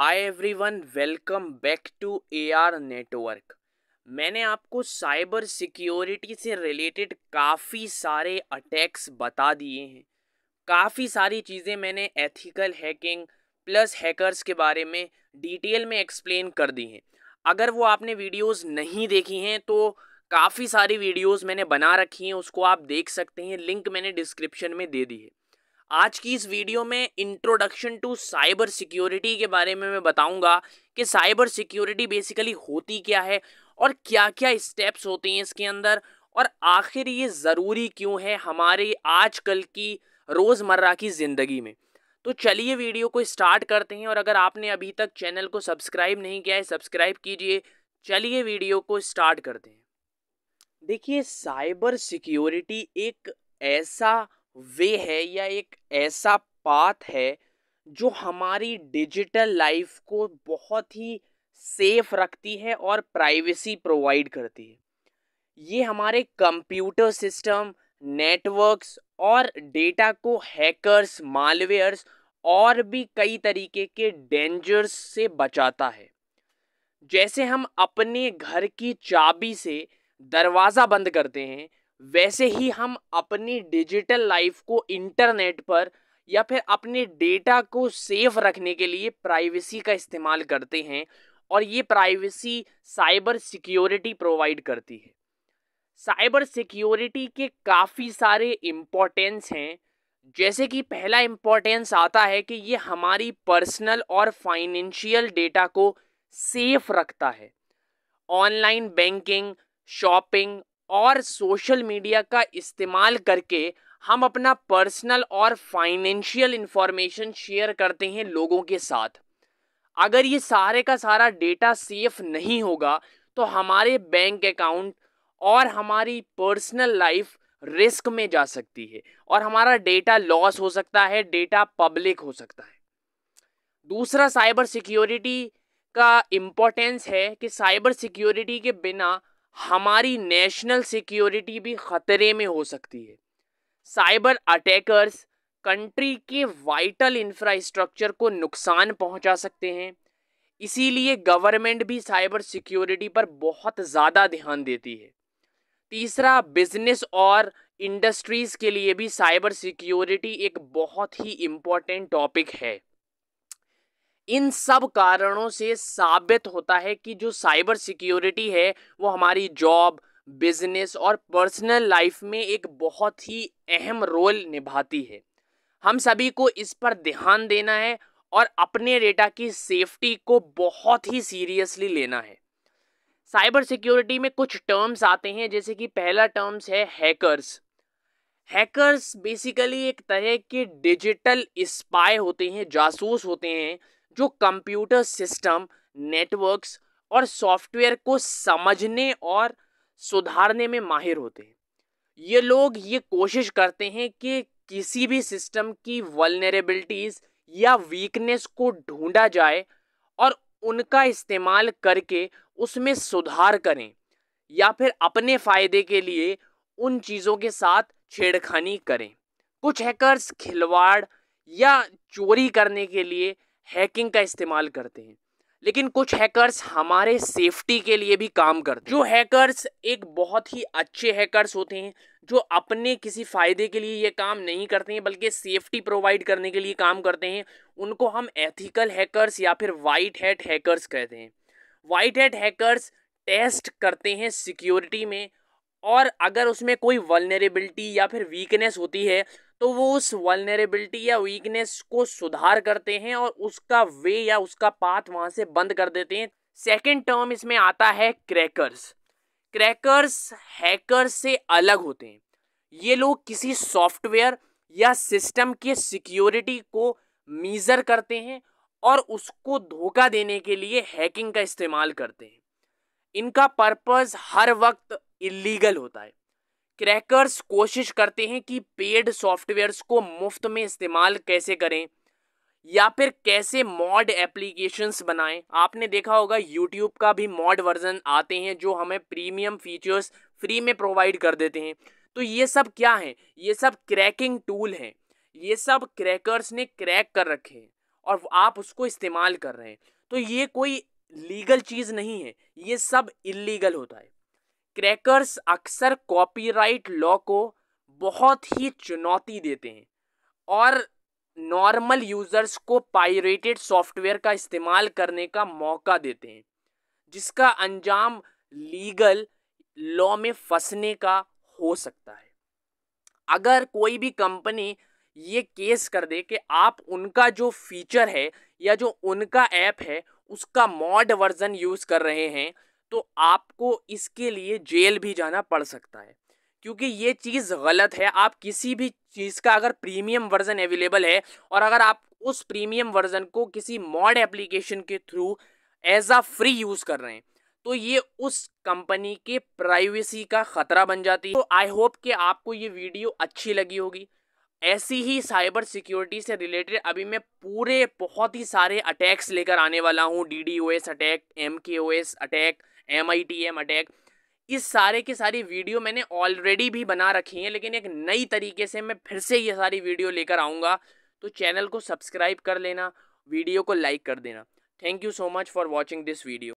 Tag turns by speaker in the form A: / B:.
A: hi everyone welcome back to AR network मैंने आपको cyber security से रिलेटेड काफ़ी सारे अटैक्स बता दिए हैं काफ़ी सारी चीज़ें मैंने एथिकल हैकिंग प्लस हैकर्स के बारे में डिटेल में एक्सप्लेन कर दी हैं अगर वो आपने वीडियोस नहीं देखी हैं तो काफ़ी सारी वीडियोस मैंने बना रखी हैं उसको आप देख सकते हैं लिंक मैंने डिस्क्रिप्शन में दे दी है आज की इस वीडियो में इंट्रोडक्शन टू साइबर सिक्योरिटी के बारे में मैं बताऊंगा कि साइबर सिक्योरिटी बेसिकली होती क्या है और क्या क्या स्टेप्स होते हैं इसके अंदर और आखिर ये ज़रूरी क्यों है हमारे आजकल की रोज़मर्रा की ज़िंदगी में तो चलिए वीडियो को स्टार्ट करते हैं और अगर आपने अभी तक चैनल को सब्सक्राइब नहीं किया है सब्सक्राइब कीजिए चलिए वीडियो को स्टार्ट करते हैं देखिए साइबर सिक्योरिटी एक ऐसा वे है या एक ऐसा पाथ है जो हमारी डिजिटल लाइफ को बहुत ही सेफ रखती है और प्राइवेसी प्रोवाइड करती है ये हमारे कंप्यूटर सिस्टम नेटवर्क्स और डेटा को हैकर्स मालवेयर्स और भी कई तरीके के डेंजर्स से बचाता है जैसे हम अपने घर की चाबी से दरवाज़ा बंद करते हैं वैसे ही हम अपनी डिजिटल लाइफ को इंटरनेट पर या फिर अपने डेटा को सेफ रखने के लिए प्राइवेसी का इस्तेमाल करते हैं और ये प्राइवेसी साइबर सिक्योरिटी प्रोवाइड करती है साइबर सिक्योरिटी के काफ़ी सारे इम्पोर्टेंस हैं जैसे कि पहला इम्पोर्टेंस आता है कि ये हमारी पर्सनल और फाइनेंशियल डेटा को सेफ रखता है ऑनलाइन बैंकिंग शॉपिंग और सोशल मीडिया का इस्तेमाल करके हम अपना पर्सनल और फाइनेंशियल इन्फॉर्मेशन शेयर करते हैं लोगों के साथ अगर ये सारे का सारा डेटा सेफ नहीं होगा तो हमारे बैंक अकाउंट और हमारी पर्सनल लाइफ रिस्क में जा सकती है और हमारा डेटा लॉस हो सकता है डेटा पब्लिक हो सकता है दूसरा साइबर सिक्योरिटी का इम्पोर्टेंस है कि साइबर सिक्योरिटी के बिना हमारी नेशनल सिक्योरिटी भी खतरे में हो सकती है साइबर अटैकर्स कंट्री के वाइटल इंफ्रास्ट्रक्चर को नुकसान पहुंचा सकते हैं इसीलिए गवर्नमेंट भी साइबर सिक्योरिटी पर बहुत ज़्यादा ध्यान देती है तीसरा बिजनेस और इंडस्ट्रीज़ के लिए भी साइबर सिक्योरिटी एक बहुत ही इम्पॉर्टेंट टॉपिक है इन सब कारणों से साबित होता है कि जो साइबर सिक्योरिटी है वो हमारी जॉब बिजनेस और पर्सनल लाइफ में एक बहुत ही अहम रोल निभाती है हम सभी को इस पर ध्यान देना है और अपने डेटा की सेफ्टी को बहुत ही सीरियसली लेना है साइबर सिक्योरिटी में कुछ टर्म्स आते हैं जैसे कि पहला टर्म्स है हैकर्स हैकर्स बेसिकली एक तरह के डिजिटल स्पाई होते हैं जासूस होते हैं जो कंप्यूटर सिस्टम नेटवर्क्स और सॉफ्टवेयर को समझने और सुधारने में माहिर होते हैं ये लोग ये कोशिश करते हैं कि किसी भी सिस्टम की वलनरेबिलिटीज़ या वीकनेस को ढूंढा जाए और उनका इस्तेमाल करके उसमें सुधार करें या फिर अपने फ़ायदे के लिए उन चीज़ों के साथ छेड़खानी करें कुछ हैकर्स खिलवाड़ या चोरी करने के लिए हैकिंग का इस्तेमाल करते हैं लेकिन कुछ हैकर्स हमारे सेफ्टी के लिए भी काम करते हैं जो हैकर्स एक बहुत ही अच्छे हैकर्स होते हैं जो अपने किसी फ़ायदे के लिए ये काम नहीं करते हैं बल्कि सेफ्टी प्रोवाइड करने के लिए काम करते हैं उनको हम एथिकल हैकर्स या फिर वाइट हैट हैकर्स कहते हैं वाइट हैट हैकर्स टेस्ट करते हैं सिक्योरिटी में और अगर उसमें कोई वलनरेबिलिटी या फिर वीकनेस होती है तो वो उस वलनरेबिलिटी या वीकनेस को सुधार करते हैं और उसका वे या उसका पाथ वहाँ से बंद कर देते हैं सेकेंड टर्म इसमें आता है क्रैकर्स क्रैकर्स हैकर से अलग होते हैं ये लोग किसी सॉफ्टवेयर या सिस्टम के सिक्योरिटी को मीज़र करते हैं और उसको धोखा देने के लिए हैकिंग का इस्तेमाल करते हैं इनका पर्पस हर वक्त इलीगल होता है क्रैकर्स कोशिश करते हैं कि पेड सॉफ्टवेयर्स को मुफ्त में इस्तेमाल कैसे करें या फिर कैसे मॉड एप्लीकेशंस बनाएं आपने देखा होगा यूट्यूब का भी मॉड वर्जन आते हैं जो हमें प्रीमियम फीचर्स फ्री में प्रोवाइड कर देते हैं तो ये सब क्या है ये सब क्रैकिंग टूल हैं ये सब क्रैकर्स ने क्रैक कर रखे हैं और आप उसको इस्तेमाल कर रहे हैं तो ये कोई लीगल चीज़ नहीं है ये सब इलीगल होता है क्रैकर्स अक्सर कॉपीराइट लॉ को बहुत ही चुनौती देते हैं और नॉर्मल यूज़र्स को पायरेटेड सॉफ्टवेयर का इस्तेमाल करने का मौका देते हैं जिसका अंजाम लीगल लॉ में फंसने का हो सकता है अगर कोई भी कंपनी ये केस कर दे कि आप उनका जो फीचर है या जो उनका ऐप है उसका मॉड वर्जन यूज़ कर रहे हैं तो आपको इसके लिए जेल भी जाना पड़ सकता है क्योंकि ये चीज़ गलत है आप किसी भी चीज़ का अगर प्रीमियम वर्जन अवेलेबल है और अगर आप उस प्रीमियम वर्जन को किसी मॉड एप्लीकेशन के through as a free use कर रहे हैं तो ये उस कंपनी के प्राइवेसी का ख़तरा बन जाती है तो आई होप कि आपको ये वीडियो अच्छी लगी होगी ऐसी ही साइबर सिक्योरिटी से रिलेटेड अभी मैं पूरे बहुत ही सारे अटैक्स लेकर आने वाला हूँ D D O S attack M K O S attack M I T M attack इस सारे की सारी वीडियो मैंने ऑलरेडी भी बना रखी हैं लेकिन एक नई तरीके से मैं फिर से ये सारी वीडियो लेकर आऊँगा तो चैनल को सब्सक्राइब कर लेना वीडियो को लाइक कर देना thank you so much for watching this video